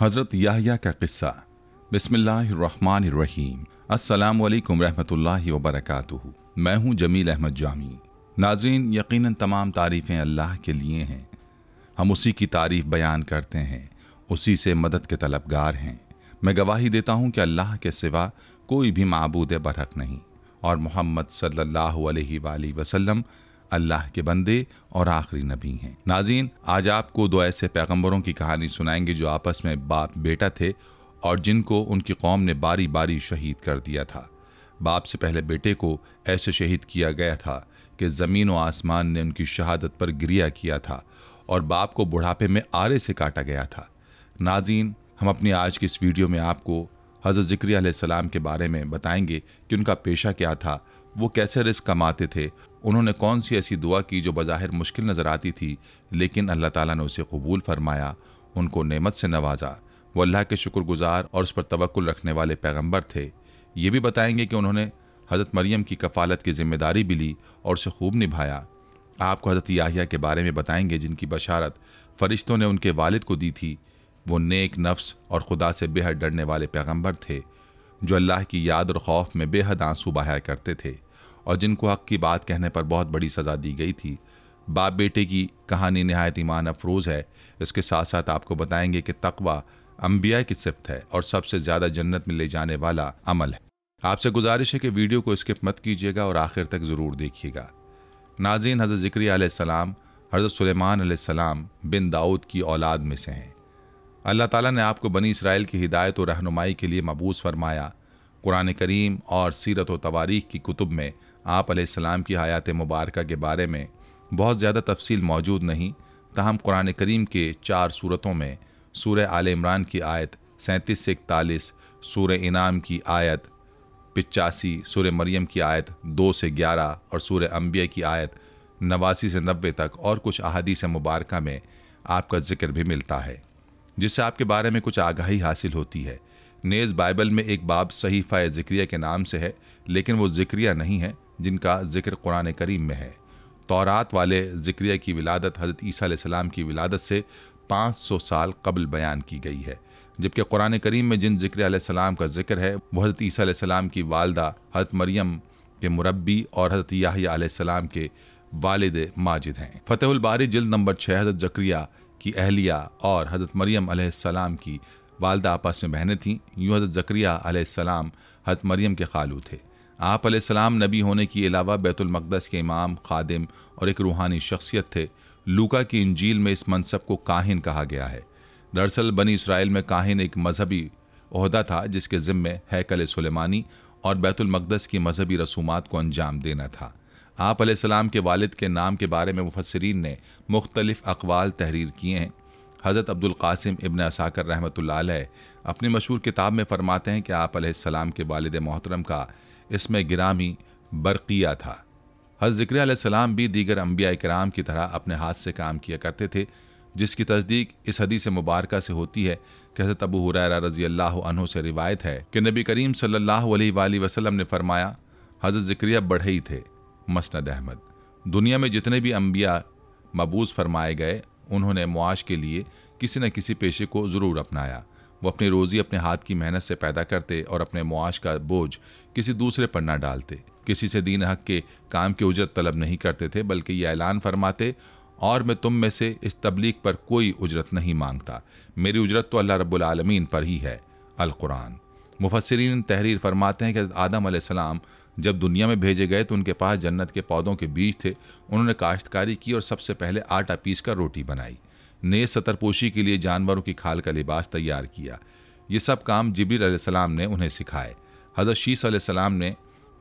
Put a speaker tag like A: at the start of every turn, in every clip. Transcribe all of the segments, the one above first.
A: हज़रत याहिया का किस्सा बिस्मिल्लाहिर्रहमानिर्रहीम अस्सलाम वालेकुम रहमतुल्लाहि व मैं हूं जमील अहमद जामी नाजरीन यकीनन तमाम तारीफ़ें अल्लाह के लिए हैं हम उसी की तारीफ़ बयान करते हैं उसी से मदद के तलबगार हैं मैं गवाही देता हूं कि अल्लाह के सिवा कोई भी मबूद बरहक नहीं और मोहम्मद सल्लल्लाहु अलैहि वसल्लम अल्लाह के बंदे और आखिरी नबी हैं नाजीन आज आपको दो ऐसे पैगम्बरों की कहानी सुनाएंगे जो आपस में बाप बेटा थे और जिनको उनकी कौम ने बारी बारी शहीद कर दिया था बाप से पहले बेटे को ऐसे शहीद किया गया था कि ज़मीन व आसमान ने उनकी शहादत पर गिरिया किया था और बाप को बुढ़ापे में आरे से काटा गया था नाजीन हम अपनी आज की इस वीडियो में आपको हज़रत ज़िक्री सलाम के बारे में बताएंगे कि उनका पेशा क्या था वो कैसे रिस्क कमाते थे उन्होंने कौन सी ऐसी दुआ की जो बज़ाहिर मुश्किल नज़र आती थी लेकिन अल्लाह ताला ने उसे कबूल फरमाया उनको नेमत से नवाजा वो अल्लाह के शुक्रगुजार और उस पर तवक्ल रखने वाले पैगंबर थे ये भी बताएंगे कि उन्होंने हज़रत मरियम की कफालत की जिम्मेदारी भी ली और उसे खूब निभाया आपको हज़रत याहिया के बारे में बताएंगे जिनकी बशारत फ़रिश्तों ने उनके वालिद को दी थी वो नेक नफ्स और खुदा से बेहद डरने वाले पैगंबर थे जो अल्लाह की याद और खौफ में बेहद आंसू बहाया करते थे और जिनको हक की बात कहने पर बहुत बड़ी सज़ा दी गई थी बाप बेटे की कहानी नहायत ईमान अफरोज़ है इसके साथ साथ आपको बताएंगे कि तकवा अम्बिया की सिफत है और सबसे ज़्यादा जन्नत में ले जाने वाला अमल है आपसे गुजारिश है कि वीडियो को स्किप मत कीजिएगा और आखिर तक ज़रूर देखिएगा नाजीन हज़रत ज़िक्री आसमाम हज़रत सलेमान सलाम बिन दाऊद की औलाद में से हैं अल्लाह ताला ने आपको बनी इसराइल की हिदायत और रहनुमाई के लिए मबूस फरमाया कुरान करीम और सीरत व तवारीख की कुतुब में आप आसमाम की हयात मुबारक के बारे में बहुत ज़्यादा तफसील मौजूद नहीं तहम कुरान करीम के चार सूरतों में सूर आल इमरान की आयत सैंतीस से इकतालीस सूर इनाम की आयत पचासी सूर मरियम की आयत दो से ग्यारह और सूर अम्बिया की आयत नवासी से नब्बे तक और कुछ अहादीस मुबारक में आपका जिक्र भी मिलता है जिससे आपके बारे में कुछ आगाही हासिल होती है नेज़ बाइबल में एक बाब सहीफ़ा ज़िक्रिया के नाम से है लेकिन वो ज़िक्रिया नहीं है जिनका जिक्र कुरान करीम में है तौरात वाले जिक्रिया की विलादत हज़रत ईसा सलाम की विलादत से 500 साल कबल बयान की गई है जबकि कुरान करीम में जिन जिक्र सलाम का जिक्र है वह हज़रत ईसा सलाम की वालदा हज़रत मरियम के मुरबी और हज़रत याहिया सलाम के वालद माजिद हैं फ़तेहुलबारी जल्द नंबर छः हज़रत जक्रिया की अहलिया और हज़रत मरियम सलाम की वालदा आपस में बहनें थीं यूँ हज़रत जक्रिया सलाम हज़रत मरियम के खालू थे आप सलाम नबी होने के अलावा बैतुलमक़दस के इमाम खादिम और एक रूहानी शख्सियत थे लूका की इंजील में इस मनसब को काहिन कहा गया है दरअसल बनी इसराइल में काहिन एक मजहबी अहदा था जिसके ज़िम्मे हैकल सुलेमानी और बैतुलमक़दस की मजहबी रसूमात को अंजाम देना था आप सलाम के वालिद के नाम के बारे में मुफसरीन ने मुख्तलिफ़ अकवाल तहरीर किए हैं हज़रत अब्दुल कासिम इबन असाकर रहमत अपनी मशहूर किताब में फरमाते हैं कि आप सलाम के वालद मोहतरम का इसमें गिरामी बरकिया था हज़ सलाम भी दीगर अम्बिया कराम की तरह अपने हाथ से काम किया करते थे जिसकी तस्दीक इस हदीस मुबारक से होती है कि हज़रत अबू हुरैरा रजी अल्लाह से रिवायत है कि नबी करीम सल्लल्लाहु अलैहि वसल्लम ने फरमाया हज़रत ज़िक्रिया बढ़े ही थे मसनद अहमद दुनिया में जितने भी अम्बिया मबूज़ फरमाए गए उन्होंने मुआश के लिए किसी न किसी पेशे को ज़रूर अपनाया वो अपनी रोज़ी अपने हाथ की मेहनत से पैदा करते और अपने मुआश का बोझ किसी दूसरे पर ना डालते किसी से दीन हक के काम की उजरत तलब नहीं करते थे बल्कि ये ऐलान फरमाते और मैं तुम में से इस तबलीग पर कोई उजरत नहीं मांगता मेरी उजरत तो अल्लाह रबालमीन पर ही है अलकुरान मुफसरीन तहरीर फरमाते हैं कि आदम सलाम जब दुनिया में भेजे गए तो उनके पास जन्नत के पौधों के बीज थे उन्होंने काश्तकारी की और सबसे पहले आटा पीस कर रोटी बनाई ने सतरपोशी के लिए जानवरों की खाल का लिबास तैयार किया ये सब काम जबरील सलाम ने उन्हें सिखाए हज़रत शीस सलाम ने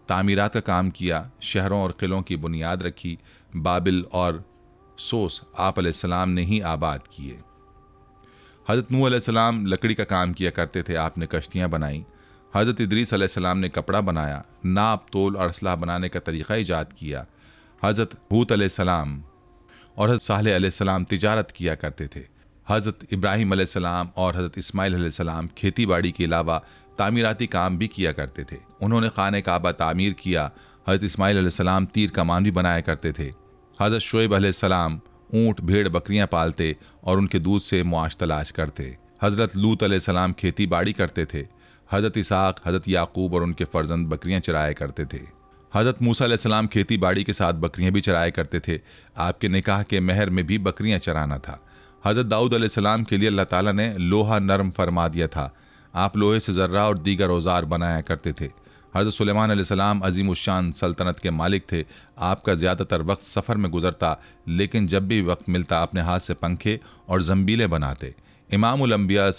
A: तामीरात का काम किया शहरों और क़िलों की बुनियाद रखी बाबिल और सोस आप सलाम ने ही आबाद किए हज़रत नू आसम लकड़ी का काम किया करते थे आपने कश्तियाँ बनाईं हज़रत इदरीस सलाम ने कपड़ा बनाया नाप तोल और असलाह बनाने का तरीक़ा ईजाद किया हज़रत भूत सलाम और हजरत साहल सलाम तजारत किया करते थे हज़रत इब्राहिम सलाम और हज़रत इसमाइल सलाम खेती बाड़ी के अलावा तामीराती काम भी किया करते थे उन्होंने खान काबा तामीर किया हज़रत इसमाइल सलाम तीर कमान भी बनाया करते थे हज़रत शुएब सलाम ऊँट भेड़ बकरियाँ पालते और उनके दूध से मुआश तलाश करते हज़रत लूत सलाम खेती बाड़ी करते थे हज़रत इसाक हज़रत याकूब और उनके फ़र्जंद बकरियाँ चराया करते थे हज़रत मूसा सलाम खेती बाड़ी के साथ बकरियां भी चराया करते थे आपके निकाह के महर में भी बकरियां चराना था हज़रत दाऊद सलाम के लिए अल्लाह ताला ने लोहा नरम फरमा दिया था आप लोहे से जर्रा और दीगर औजार बनाया करते थे हज़रत सलेमान अजीम उशान सल्तनत के मालिक थे आपका ज़्यादातर वक्त सफ़र में गुजरता लेकिन जब भी वक्त मिलता अपने हाथ से पंखे और जम्बीले बनाते इमाम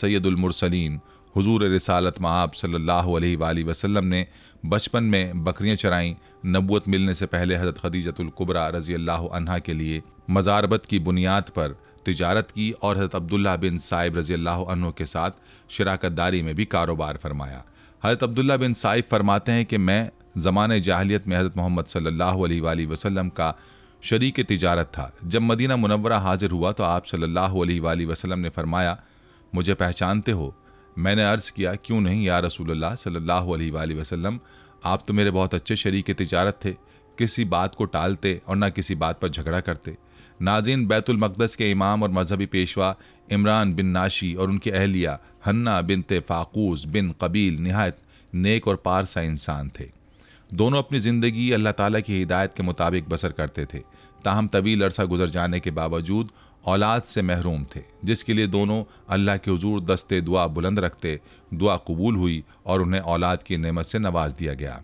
A: सैदुलमरसलिन हुजूर रसालत महाब सल्लल्लाहु अलैहि वसल्लम ने बचपन में बकरियां चराईं नबूत मिलने से पहले हज़रत खदीजतुल्कुबरा रज़ी अल्लाह अनहा के लिए मज़ारबत की बुनियाद पर तजारत की और हज़रत अब्दुल्ला बिन साइब रज़ी अल्लाह अनहों के साथ शराकत दारी में भी कारोबार फरमाया हज़रत अब्दुल्ला बिन साइब फरमाते हैं कि मैं ज़मान जाहलीत में हज़रत मोहम्मद सल्लल्लाहु अलैहि वसल्लम का शरीक तजारत था जब मदीना मुनवरा हाजिर हुआ तो आप सल्लल्लाहु अलैहि वसल्लम ने फरमाया मुझे पहचानते हो मैंने अर्ज़ किया क्यों नहीं या रसूल सल्ला वसलम आप तो मेरे बहुत अच्छे शरीक तजारत थे किसी बात को टालते और ना किसी बात पर झगड़ा करते नाजिन बैतुलमक़दस के इमाम और मजहबी पेशवा इमरान बिन नाशी और उनकी अहलिया हन्ना बिन फाकूस बिन कबील नहायत नेक और पारसा इंसान थे दोनों अपनी ज़िंदगी अल्लाह ताली की हिदायत के मुताबिक बसर करते थे ताहम तवील अरसा गुजर जाने के बावजूद औलाद से महरूम थे जिसके लिए दोनों अल्लाह के हजूर दस्ते दुआ बुलंद रखते दुआ कबूल हुई और उन्हें औलाद की नमत से नवाज दिया गया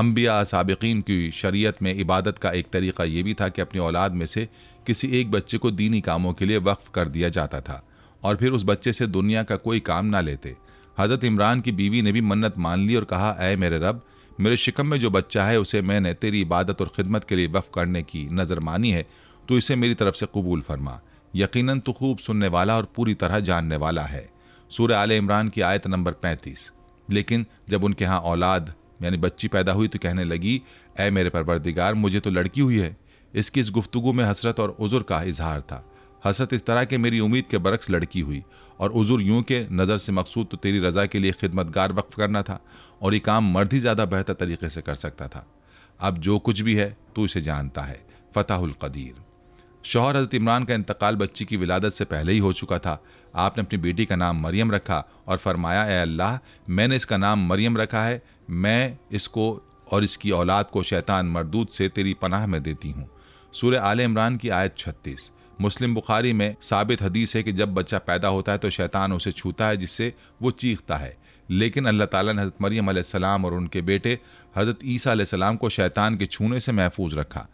A: अम्बिया सबकिन की शरीयत में इबादत का एक तरीक़ा ये भी था कि अपनी औलाद में से किसी एक बच्चे को दीनी कामों के लिए वक्फ़ कर दिया जाता था और फिर उस बच्चे से दुनिया का कोई काम ना लेते हज़रत इमरान की बीवी ने भी मन्नत मान ली और कहा अय मेरे रब मेरे शिकम में जो बच्चा है उसे मैंने तेरी इबादत और ख़िदमत के लिए वफ़ करने की नज़र मानी है तो इसे मेरी तरफ से कबूल फरमा यकीनन तो खूब सुनने वाला और पूरी तरह जानने वाला है सूर्य आल इमरान की आयत नंबर पैंतीस लेकिन जब उनके यहाँ औलाद यानी बच्ची पैदा हुई तो कहने लगी ए मेरे परवरदिगार मुझे तो लड़की हुई है इसकी इस गुफ्तगु में हसरत और उज़ुर का इजहार था हसरत इस तरह के मेरी उम्मीद के बरक्स लड़की हुई और उज़ुर यूं के नज़र से मकसूद तो तेरी रज़ा के लिए खिदमतगार वक्फ करना था और ये काम मर्द ही ज़्यादा बेहतर तरीके से कर सकता था अब जो कुछ भी है तो इसे जानता है फ़तहुल कदीर शोहर हजरत इमरान का इंतकाल बच्ची की विलादत से पहले ही हो चुका था आपने अपनी बेटी का नाम मरियम रखा और फरमाया ए अल्लाह मैंने इसका नाम मरियम रखा है मैं इसको और इसकी औलाद को शैतान मरदूद से तेरी पनाह में देती हूँ सूर्य आल इमरान की आयत छत्तीस मुस्लिम बुखारी में साबित हदीस है कि जब बच्चा पैदा होता है तो शैतान उसे छूता है जिससे वो चीखता है लेकिन अल्लाह ताला ने हज़रत मरियम सलाम और उनके बेटे हज़रत ईसा सलाम को शैतान के छूने से महफूज रखा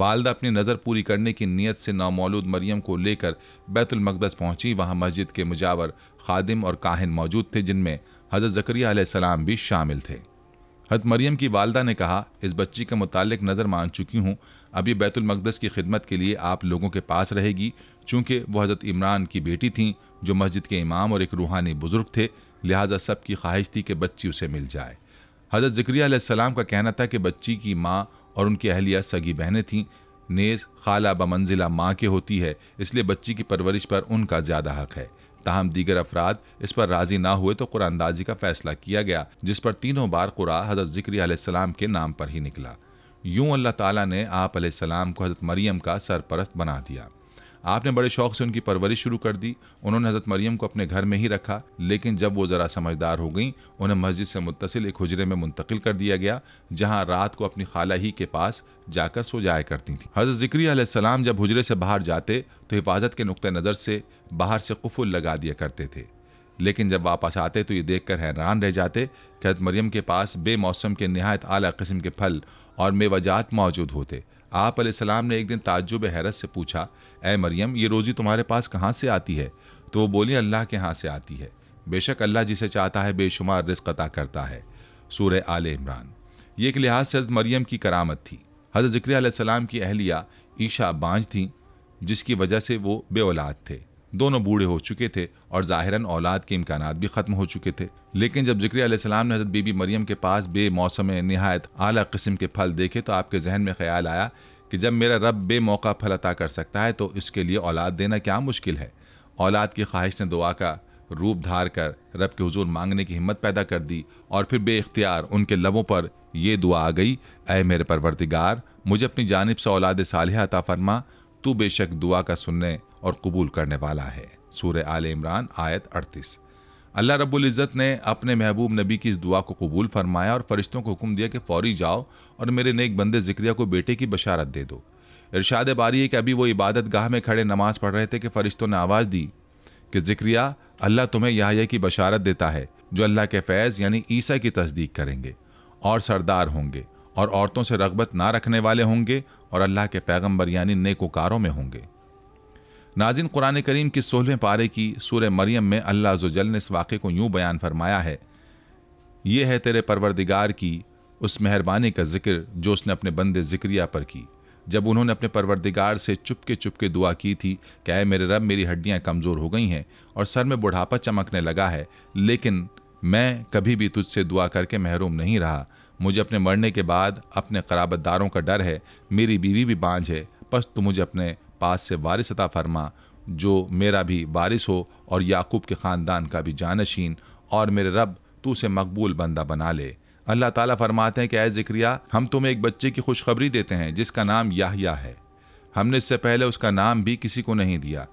A: वालदा अपनी नज़र पूरी करने की नीयत से नामौलूद मरियम को लेकर बैतुलमकदस पहुंची वहां मस्जिद के मुजावर खादिम और काहिन मौजूद थे जिनमें हज़रत ज़करिया भी शामिल थे हजरत मरियम की वालदा ने कहा इस बच्ची के मुतालिक नज़र मान चुकी हूँ अभी बैतुलमकदस की खिदमत के लिए आप लोगों के पास रहेगी चूँकि वह हज़रत इमरान की बेटी थी जो मस्जिद के इमाम और एक रूहानी बुज़ुर्ग थे लिहाजा सब की ख्वाहिश थी कि बच्ची उसे मिल जाए हज़रत ज़िक्रिया का कहना था कि बच्ची की माँ और उनकी अहलिया सगी बहनें थीं नेज खाला बमंजिला माँ के होती है इसलिए बच्ची की परवरिश पर उनका ज़्यादा हक है ताहम दीगर अफराद इस पर राजी ना हुए तो कुरानदाजी का फैसला किया गया जिस पर तीनों बार कुरा हज़रत ज़िक्री आलाम के नाम पर ही निकला यूं अल्लाह ताला ने आप सलाम को हज़रत मरियम का सरपरस्त बना दिया आपने बड़े शौक से उनकी परवरिश शुरू कर दी उन्होंने हजरत मरियम को अपने घर में ही रखा लेकिन जब वो ज़रा समझदार हो गई उन्हें मस्जिद से मुतसिल एक हजरे में मुंतकिल कर दिया गया जहाँ रात को अपनी खाला ही के पास जाकर सो जाया करती थी हजरत जिक्री आलाम जब हजरे से बाहर जाते तो हिफाजत के नुक़ नज़र से बाहर से कुफुल लगा दिया करते थे लेकिन जब वापस आते तो ये देख कर हैरान रह जाते कि हजरत मरियम के पास बेमौसम के नहायत अली किस्म के फल और मेवाजात मौजूद होते आप ने एक दिन ताजुब हैरत से पूछा ए मरियम ये रोज़ी तुम्हारे पास कहाँ से आती है तो वो बोली अल्लाह के यहाँ से आती है बेशक अल्लाह जिसे चाहता है बेशुमार रिस्क अता करता है सूर आल इमरान ये एक लिहाज से हजरत मरियम की करामत थी हजरत जिक्र की अहलिया ईशा बांझ थी जिसकी वजह से वो बे औलाद थे दोनों बूढ़े हो चुके थे और ज़ाहिरन औलाद के इम्कान भी ख़त्म हो चुके थे लेकिन जब जिक्र ने हज़रत बीबी मरियम के पास बे मौसम नहायत अली किस्म के फल देखे तो आपके जहन में ख्याल आया कि जब मेरा रब बेमौका फल अता कर सकता है तो इसके लिए औलाद देना क्या मुश्किल है औलाद की ख्वाहिश ने दुआ का रूप धार कर रब के हुजूर मांगने की हिम्मत पैदा कर दी और फिर बेख्तियार उनके लबों पर यह दुआ आ गई अय मेरे परवरदिगार मुझे अपनी जानब से औलाद साल अता फरमा तू बेशक दुआ का सुनने और कबूल करने वाला है सूर्य आल इमरान आयत अड़तीस अल्लाह रब्बुल इज़्ज़त ने अपने महबूब नबी की इस दुआ को कबूल फरमाया और फरिश्तों को हुक्म दिया कि फौरी जाओ और मेरे नेक बंदे जिक्रिया को बेटे की बशारत दे दो इरशाद बारी है कि अभी वो इबादत गाह में खड़े नमाज पढ़ रहे थे कि फ़रिश्तों ने आवाज़ दी कि जिक्रिया अल्लाह तुम्हें यहाया की बशारत देता है जो अल्लाह के फैज़ यानी ईसा की तस्दीक करेंगे और सरदार होंगे और औरतों से रगबत ना रखने वाले होंगे और अल्लाह के पैगम्बर यानी नेकोकारों में होंगे नाजिन कुरान करीम की सोलहवें पारे की सूर मरियम में अल्लाह जुजल ने इस वाक़े को यूँ बयान फरमाया है ये है तेरे परवरदिगार की उस मेहरबानी का जिक्र जो उसने अपने बंदे जिक्रिया पर की जब उन्होंने अपने परवरदिगार से चुपके चुपके दुआ की थी कि है मेरे रब मेरी हड्डियाँ कमज़ोर हो गई हैं और सर में बुढ़ापा चमकने लगा है लेकिन मैं कभी भी तुझसे दुआ करके महरूम नहीं रहा मुझे अपने मरने के बाद अपने कराबतदारों का डर है मेरी बीवी भी बांझ है बस तू मुझे अपने पास से वारिस अता फरमा जो मेरा भी वारिस हो और याकूब के ख़ानदान का भी जानशीन और मेरे रब तो उसे मकबूल बंदा बना ले अल्लाह ताला फरमाते हैं कि अय ज़िक्रिया हम तुम्हें एक बच्चे की खुशखबरी देते हैं जिसका नाम याहिया है हमने इससे पहले उसका नाम भी किसी को नहीं दिया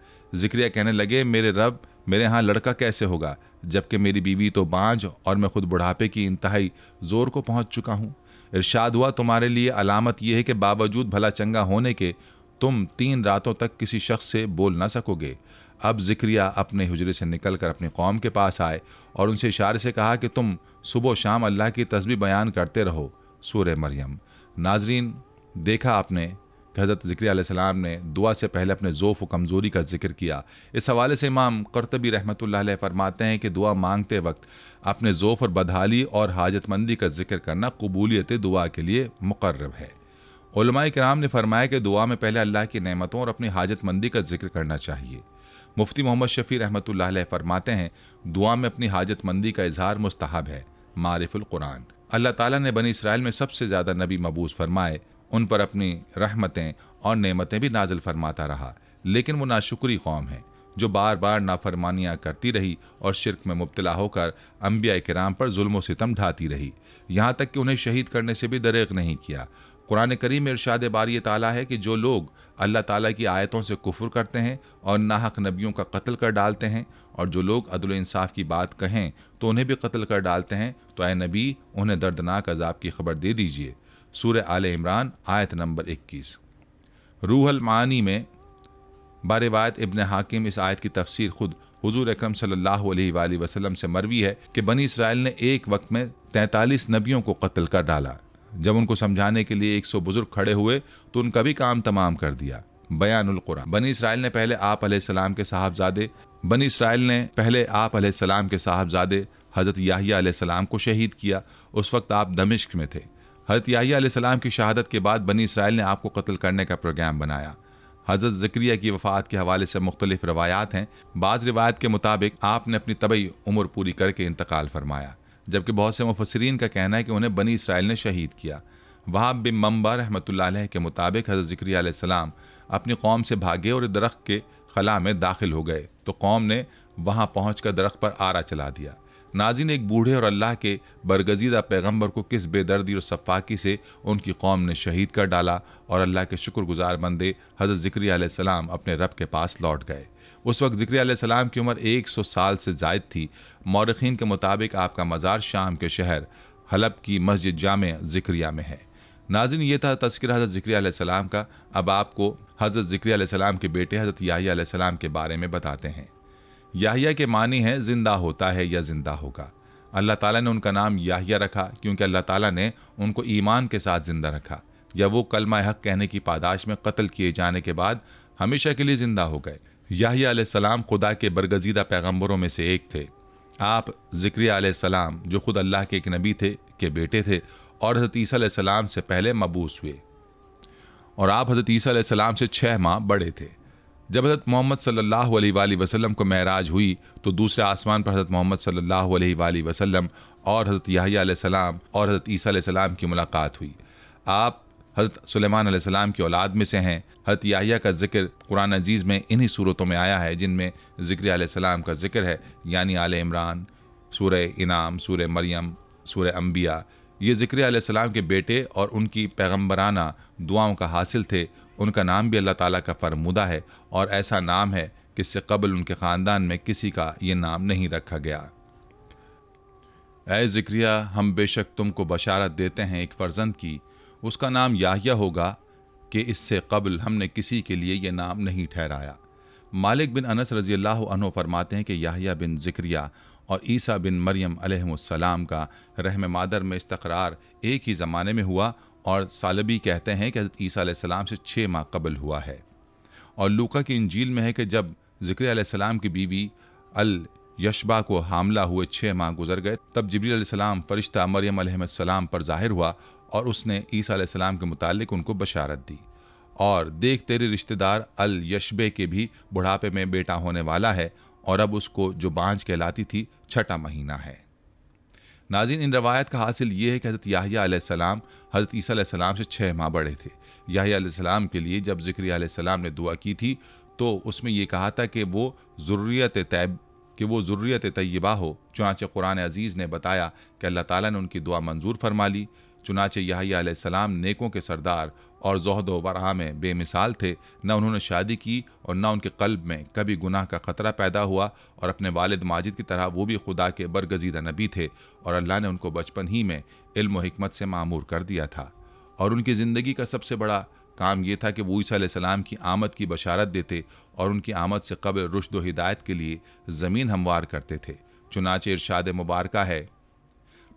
A: जिक्रिया कहने लगे मेरे रब मेरे यहाँ लड़का कैसे होगा जबकि मेरी बीवी तो बाँझ और मैं खुद बुढ़ापे की इंतहाई ज़ोर को पहुँच चुका हूँ इर्शाद हुआ तुम्हारे लिए अलामत यह है कि बावजूद भला चंगा होने के तुम तीन रातों तक किसी शख्स से बोल ना सकोगे अब जिक्रिया अपने हजरे से निकल कर अपनी कौम के पास आए और उनसे इशारे से कहा कि तुम सुबह शाम अल्लाह की तस्वीर बयान करते रहो सूर मरियम नाजरीन देखा आपने हज़रत ज़िक्र ने दुआ से पहले अपने ज़ोफ़ व कमज़ोरी का जिक्र किया इस हवाले से इमाम करतबी रहमत ला फरमाते हैं कि दुआ मांगते वक्त अपने ज़ोफ़ और बदहाली और हाजतमंदी का जिक्र करना कबूलियत दुआ के लिए मुकर्रब है कराम ने फरमाया कि दुआ में पहले अल्लाह की नेमतों और अपनी हाजत मंदी का जिक्र करना चाहिए मुफ्ती मोहम्मद शफ़ी रहमत फरमाते हैं दुआ में अपनी हाजत मंदी का इजहार मुस्तहब है कुरान अल्लाह ताला ने बनी इसराइल में सबसे ज़्यादा नबी मबूस फरमाए उन पर अपनी रहमतें और नेमतें भी नाजल फरमाता रहा लेकिन वो नाशुक्री कौम है जो बार बार नाफरमानियाँ करती रही और शिरक में मुबतला होकर अम्बिया कराम पर जुल्म सितम ढाती रही यहाँ तक कि उन्हें शहीद करने से भी दरेग नहीं किया कुरान करीम में इरशाद बारी ताला है कि जो लोग अल्लाह ताला की आयतों से कुफर करते हैं और नाहक नबियों का कत्ल कर डालते हैं और जो लोग अदल इंसाफ की बात कहें तो उन्हें भी कत्ल कर डालते हैं तो ए नबी उन्हें दर्दनाक अजाब की खबर दे दीजिए सूर आल इमरान आयत नंबर इक्कीस रूहल मानी में वायत इबन हाकिम इस आयत की तफसीर खुद हजूर अक्रम सल्ला वसलम से मरवी है कि बनी इसराइल ने एक वक्त में तैंतालीस नबियों को कत्ल कर डाला जब उनको समझाने के लिए एक सौ बुजुर्ग खड़े हुए तो उनका भी काम तमाम कर दिया कुरान बनी इसराइल ने पहले आप सलाम के साहबजादे बनी इसराइल ने पहले आप सलाम के साहबजादे हज़रत याहिया सलाम को शहीद किया उस वक्त आप दमिश्क में थे हज़रत याहिया सलाम की शहादत के बाद बनी इसराइल ने आपको कत्ल करने का प्रोग्राम बनाया हज़रत ज़क्रिया की वफ़ात के हवाले से मुख्तलिफ रवायात हैं बाज़ रिवायत के मुताबिक आपने अपनी तबई उम्र पूरी करके इंतकाल फरमाया जबकि बहुत से मुफसरीन का कहना है कि उन्हें बनी इसराइल ने शहीद किया वहाब बिन मम्बा रहमत के मुताबिक हज़रत ज़िक्रियाम अपनी कौम से भागे और दरख्त के खला में दाखिल हो गए तो कौम ने वहाँ पहुँच कर दरख्त पर आरा चला दिया नाजी ने एक बूढ़े और अल्लाह के बरगजीदा पैगम्बर को किस बेदर्दी और सफाकी से उनकी कौम ने शहीद कर डाला और अल्लाह के शुक्रगुजार बंदे हज़रत ज़िक्री सलाम अपने रब के पास लौट गए उस वक्त जिक्र सलाम की उम्र 100 साल से जायद थी मौरखीन के मुताबिक आपका मज़ार शाम के शहर हलब की मस्जिद जाम जिक्रिया में है नाजिन ये था तस्कर हज़रत ज़िक्र सलाम का अब आपको हज़रत ज़िक्र सलाम के बेटे हज़रत याहिया सलाम के बारे में बताते हैं याहिया के मानी हैं ज़िंदा होता है या ज़िंदा होगा अल्लाह ताला ने उनका नाम याहिया रखा क्योंकि अल्लाह ताला ने उनको ईमान के साथ ज़िंदा रखा या वो कलमा हक कहने की पादाश में कत्ल किए जाने के बाद हमेशा के लिए ज़िंदा हो गए याहिया सलाम खुदा के बरगजीदा पैगम्बरों में से एक थे आप ज़िक्रिया सलाम जो खुद अल्लाह के एक नबी थे के बेटे थे और हज़रत ईसा सलाम से पहले मबूस हुए और आप हज़रत सलाम से छः माह बड़े थे जब हज़रत मोहम्मद सल्ला वसलम को महराज हुई तो दूसरे आसमान पर हज़रत मोहम्मद सल्ला वसलम और हज़रत याहिया सलाम और हज़रत सलाम की मुलाकात हुई आप हजरत सुलेमान सलाम की औलाद में से हैं हजरत याहिया का जिक्र कुरान अजीज़ में इन्हीं सूरतों में आया है जिनमें ज़िक्र सलाम का जिक्र है यानी आल इमरान सूर इनाम सूर मरियम सूर अम्बिया ये ज़िक्र सलाम के बेटे और उनकी पैगम्बराना दुआओं का हासिल थे उनका नाम भी अल्लाह ताला का फरमुदा है और ऐसा नाम है कि इससे कबल उनके ख़ानदान में किसी का ये नाम नहीं रखा गया ए ज़िक्रिया हम बेशक तुमको बशारत देते हैं एक फ़र्जंद की उसका नाम याहिया होगा कि इससे कबल हमने किसी के लिए यह नाम नहीं ठहराया मालिक बिन अनस रजी अल्लाह फरमाते हैं कि याहिया बिन जिक्रिया और ईसा बिन मरियम अलैहिस्सलाम का रहम मादर में इस्तकरार एक ही ज़माने में हुआ और सालबी कहते हैं कि हज़रत ईसा आसमाम से छः माह कबल हुआ है और लूका की इंजील में है कि जब ज़िक्र की बीवी अल यशबा को हामला हुए छः माह गुजर गए तब जबरी सलाम फ़रिश्ता मरियम सलाम पर ज़ाहिर हुआ और उसने ईसा आसमाम के मुतालिक उनको बशारत दी और देख तेरे रिश्तेदार अल यशबे के भी बुढ़ापे में बेटा होने वाला है और अब उसको जो बांझ कहलाती थी छठा महीना है नाजिन इन रवायत का हासिल ये है कि हज़रत याहियाम हज़रत ईसीम से छः माह बड़े थे याहियाम के लिए जब जिक्रियाम ने दुआ की थी तो उसमें यह कहा था कि वो ज़रूरीत तैब कि वो ज़रूरीत तय्यबा हो चुनाच कुरान अजीज़ ने बताया कि अल्लाह ताला ने उनकी दुआ मंजूर फरमा ली चुनाचे याहिया सलाम नेकों के सरदार और जहद वरहा में बेमिसाल थे न उन्होंने शादी की और न उनके कल्ब में कभी गुनाह का ख़तरा पैदा हुआ और अपने वालिद माजिद की तरह वो भी खुदा के बरगजीदा नबी थे और अल्लाह ने उनको बचपन ही में इल्म हिकमत से मामूर कर दिया था और उनकी ज़िंदगी का सबसे बड़ा काम यह था कि वो सलाम की आमद की बशारत देते और उनकी आमद से कबल रुशद व हिदायत के लिए ज़मीन हमवार करते थे चुनाच इरशाद मुबारक है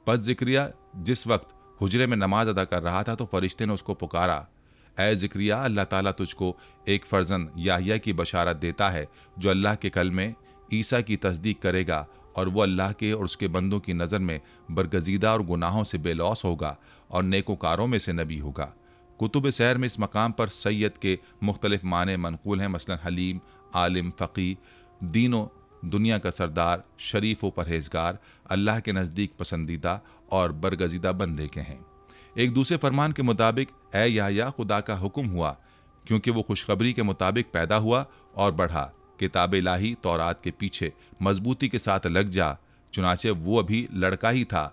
A: पस जिक्रिया जिस वक्त हुजरे में नमाज अदा कर रहा था तो फरिश्ते ने उसको पुकारा ए जिक्रिया अल्लाह ताला तुझको एक फ़र्जन याहिया की बशारत देता है जो अल्लाह के कल में ईसा की तस्दीक करेगा और वह अल्लाह के और उसके बंदों की नज़र में बरगजीदा और गुनाहों से बेलौस होगा और नेकोकारों में से नबी होगा कुतुब सैर में इस मकाम पर सैयद के मुख्तलिफ माने मनकूल हैं मसलन हलीम आलिम फ़की दीनों दुनिया का सरदार शरीफ व परहेजगार अल्लाह के नज़दीक पसंदीदा और बरगजीदा बंदे के हैं एक दूसरे फरमान के मुताबिक ए या खुदा का हुक्म हुआ क्योंकि वो खुशखबरी के मुताबिक पैदा हुआ और बढ़ा किताब लाही तौरात के पीछे मजबूती के साथ लग जा चुनाचे वो अभी लड़का ही था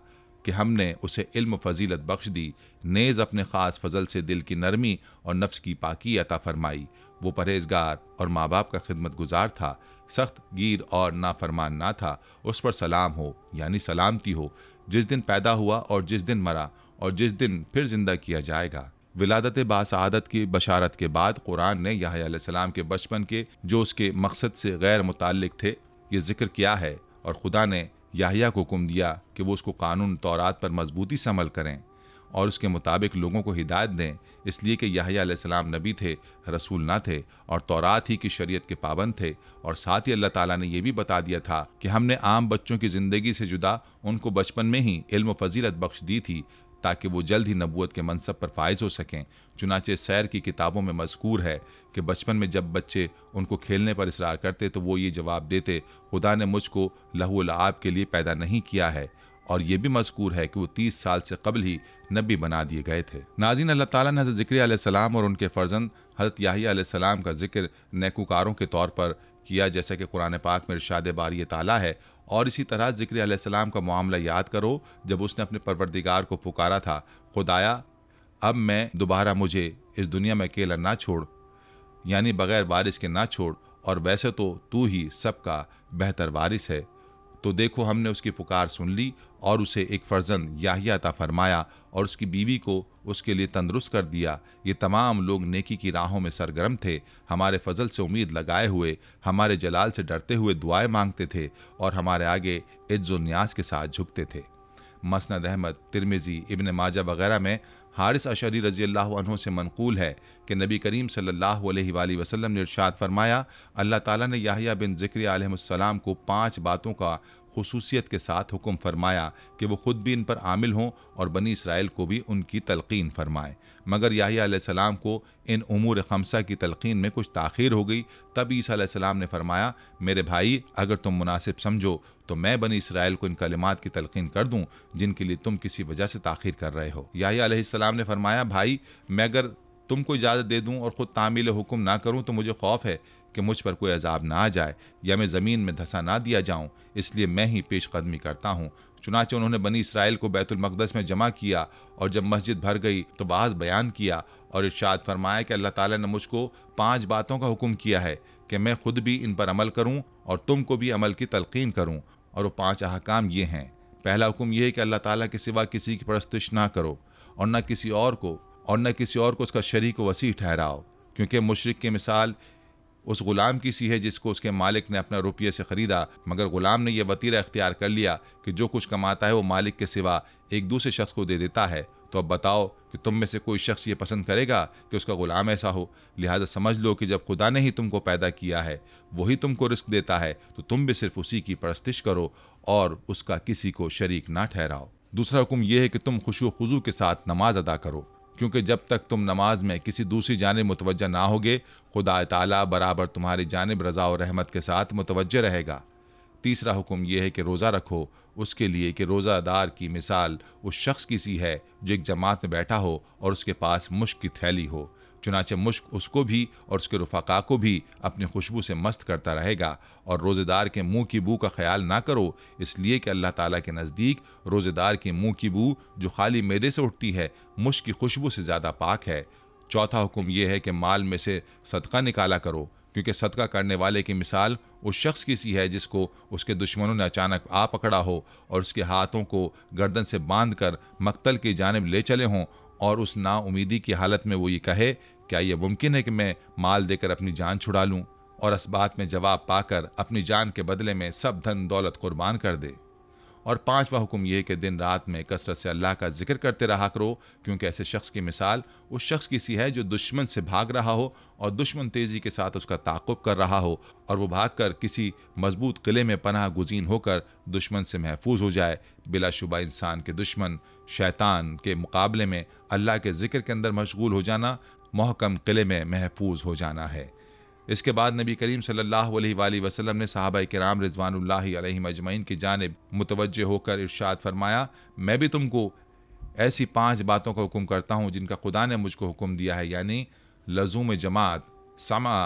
A: कि हमने उसे इल्म फजीलत बख्श दी नेज़ अपने ख़ास फजल से दिल की नरमी और नफ्स की पाकी अता फरमाई वो परहेजगार और माँ बाप का खिदमत गुजार था सख्त गिर और नाफरमान ना था उस पर सलाम हो यानी सलामती हो जिस दिन पैदा हुआ और जिस दिन मरा और जिस दिन फिर जिंदा किया जाएगा विलादत बासदत की बशारत के बाद कुरान ने यासलाम के बचपन के जो उसके मकसद से गैर मुतल थे ये जिक्र किया है और खुदा ने याहिया को हुक्म दिया कि वो उसको कानून तौरात पर मजबूती से अमल करें और उसके मुताबिक लोगों को हिदायत दें इसलिए कि यहिया सलाम नबी थे रसूल ना थे और तौरात ही की शरीयत के पाबंद थे और साथ ही अल्लाह ताला ने यह भी बता दिया था कि हमने आम बच्चों की ज़िंदगी से जुदा उनको बचपन में ही इल्म फजीलत बख्श दी थी ताकि वो जल्द ही नबूत के मनसब पर फायज हो सकें चुनाचे सैर की किताबों में मजकूर है कि बचपन में जब बच्चे उनको खेलने पर इसरार करते तो वो ये जवाब देते खुदा ने मुझको लहूल आब के लिए पैदा नहीं किया है और ये भी मजकूर है कि वो तीस साल से कबल ही नबी बना दिए गए थे नाजीन अल्लाह ताला ने हज़रत जिक्र और उनके फ़र्जंद हज़रत याही सलाम का जिक्र नेकूकारों के तौर पर किया जैसा कि कुरान पाक में इरशाद बारी ताला है और इसी तरह जिक्र सलाम का मामला याद करो जब उसने अपने परवरदिगार को पुकारा था खुदाया अब मैं दोबारा मुझे इस दुनिया में अकेला ना छोड़ यानी बग़ैर बारिश के ना छोड़ और वैसे तो तू ही सबका बेहतर वारिस है तो देखो हमने उसकी पुकार सुन ली और उसे एक फर्जंद याहिया फरमाया और उसकी बीवी को उसके लिए तंदुरुस्त कर दिया ये तमाम लोग नेकी की राहों में सरगर्म थे हमारे फजल से उम्मीद लगाए हुए हमारे जलाल से डरते हुए दुआएं मांगते थे और हमारे आगे इज्जो न्याज के साथ झुकते थे मसनद अहमद तिरमिजी इबन माजा वगैरह में हारिस अशरी रजी अल्लाह से मनकूल है कि नबी करीम सल्लल्लाहु अलैहि वसल्लम ने इरशाद फरमाया अल्लाह ताला ने याहिया बिन जिक्र आलम को पांच बातों का खसूसियत के साथ हुक्म फरमाया कि वो खुद भी इन पर आमिल हों और बनी इसराइल को भी उनकी तलकिन फरमाएं मगर याहीसम को इन अमूर खमसा की तलकिन में कुछ ताखिर हो गई तब ईसीम ने फरमाया मेरे भाई अगर तुम मुनासिब समझो तो मैं बनी इसराइल को इन कलिमात की तलकिन कर दूं जिनके लिए तुम किसी वजह से ताखिर कर रहे हो याहीसम ने फरमाया भाई मैं अगर तुमको इजाज़त दे दूँ और ख़ुद तामील हुक्म ना करूँ तो मुझे खौफ है कि मुझ पर कोई अजाब ना आ जाए या मैं ज़मीन में धंसा ना दिया जाऊं इसलिए मैं ही पेश कदमी करता हूं चुनाचे उन्होंने बनी इसराइल को बैतुलमकदस में जमा किया और जब मस्जिद भर गई तो बाज बयान किया और इर्शाद फरमाया कि अल्लाह ताला ने मुझको पांच बातों का हुक्म किया है कि मैं खुद भी इन पर अमल करूं और तुम को भी अमल की तलकीन करूं और वो पांच अहकाम ये हैं पहला हुक्म यह है कि अल्लाह ताला के सिवा किसी की परस्तिश ना करो और न किसी और को और न किसी और को उसका शरीक वसी ठहराओ क्योंकि मुशरक की मिसाल उस गुलाम की सी है जिसको उसके मालिक ने अपना रुपये से खरीदा मगर गुलाम ने यह वतीरा इख्तियार कर लिया कि जो कुछ कमाता है वो मालिक के सिवा एक दूसरे शख्स को दे देता है तो अब बताओ कि तुम में से कोई शख्स ये पसंद करेगा कि उसका गुलाम ऐसा हो लिहाजा समझ लो कि जब खुदा ने ही तुमको पैदा किया है वही तुमको रिस्क देता है तो तुम भी सिर्फ उसी की परस्तिश करो और उसका किसी को शरीक ना ठहराओ दूसरा हुक्म यह है कि तुम खुशो खुजू के साथ नमाज अदा करो क्योंकि जब तक तुम नमाज में किसी दूसरी जानब मुतवजह ना होगे खुदा तला बराबर तुम्हारी जानब रज़ा और रहमत के साथ मुतवज रहेगा तीसरा हुक्म यह है कि रोज़ा रखो उसके लिए कि रोज़ादार की मिसाल उस शख्स की सी है जो एक जमात में बैठा हो और उसके पास मुश्क की थैली हो चुनाचे मुश्क उसको भी और उसके रफाका को भी अपनी खुशबू से मस्त करता रहेगा और रोज़ेदार के मुंह की बू का ख्याल ना करो इसलिए कि अल्लाह ताला के नज़दीक रोज़ेदार के मुंह की बू जो खाली मैदे से उठती है मुश्क की खुशबू से ज़्यादा पाक है चौथा हुक्म यह है कि माल में से सदका निकाला करो क्योंकि सदका करने वाले की मिसाल उस शख्स की सी है जिसको उसके दुश्मनों ने अचानक आ पकड़ा हो और उसके हाथों को गर्दन से बांध कर मक्तल की जानब ले चले हों और उस नाउमीदी की हालत में वो ये कहे क्या यह मुमकिन है कि मैं माल देकर अपनी जान छुड़ा लूँ और इस बात में जवाब पाकर अपनी जान के बदले में सब धन दौलत कुर्बान कर दे और पांचवा हुक्म यह कि दिन रात में कसरत से अल्लाह का जिक्र करते रहा करो क्योंकि ऐसे शख्स की मिसाल उस शख्स की सी है जो दुश्मन से भाग रहा हो और दुश्मन तेज़ी के साथ उसका ताकुब कर रहा हो और वो भागकर किसी मजबूत किले में पनाह गुजीन होकर दुश्मन से महफूज हो जाए बिलाशुबा इंसान के दुश्मन शैतान के मुकाबले में अल्लाह के ज़िक्र के अंदर मशगूल हो जाना मोहकम किले में महफूज हो जाना है इसके बाद नबी करीम सल्लल्लाहु अलैहि वसल्लम ने साहबा कराम रिजवानल्लाम अजमैन की जानब मुतवजह होकर इर्शाद फरमाया मैं भी तुमको ऐसी पाँच बातों का हुक्म करता हूँ जिनका खुदा ने मुझको हुक्म दिया है यानी लजूम जमात समा